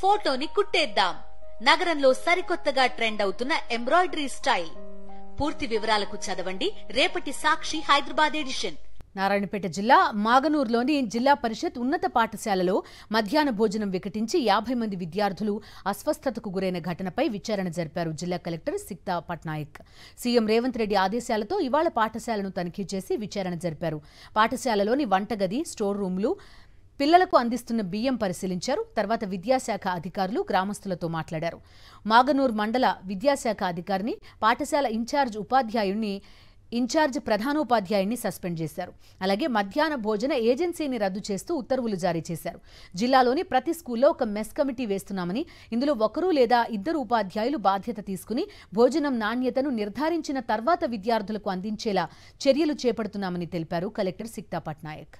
ఫోటోని కుట్టేద్దాం నగరంలో సరికొత్తగా ట్రెండ్ అవుతున్న ఎంబ్రాయిడరీ స్టైల్ పూర్తి వివరాలకు చదవండి రేపటి సాక్షి హైదరాబాద్ ఎడిషన్ నారాయణపేట జిల్లా మాగనూరులోని జిల్లా పరిషత్ ఉన్నత పాఠశాలలో మధ్యాహ్న భోజనం వికటించి యాభై మంది విద్యార్థులు అస్వస్థతకు గురైన ఘటనపై విచారణ జరిపారు జిల్లా కలెక్టర్ సిక్తా పట్నాయక్ సీఎం రేవంత్ రెడ్డి ఆదేశాలతో ఇవాళ పాఠశాలను తనిఖీ చేసి విచారణ జరిపారు పాఠశాలలోని వంటగది స్టోర్ రూమ్లు పిల్లలకు అందిస్తున్న బియ్యం పరిశీలించారు తర్వాత విద్యాశాఖ అధికారులు గ్రామస్తులతో మాట్లాడారు మాగనూర్ మండల విద్యాశాఖ అధికారిని పాఠశాల ఇన్ఛార్జ్ ఉపాధ్యాయుణ్ణి ఇన్ఛార్జ్ ప్రధానోపాధ్యాయుని సస్పెండ్ చేశారు అలాగే మధ్యాహ్న భోజన ఏజెన్సీని రద్దు చేస్తూ ఉత్తర్వులు జారీ చేశారు జిల్లాలోని ప్రతి స్కూల్లో ఒక మెస్ కమిటీ వేస్తున్నామని ఇందులో ఒకరు లేదా ఇద్దరు ఉపాధ్యాయులు బాధ్యత తీసుకుని భోజనం నాణ్యతను నిర్ధారించిన తర్వాత విద్యార్థులకు అందించేలా చర్యలు చేపడుతున్నామని తెలిపారు కలెక్టర్ సిక్తా పట్నాయక్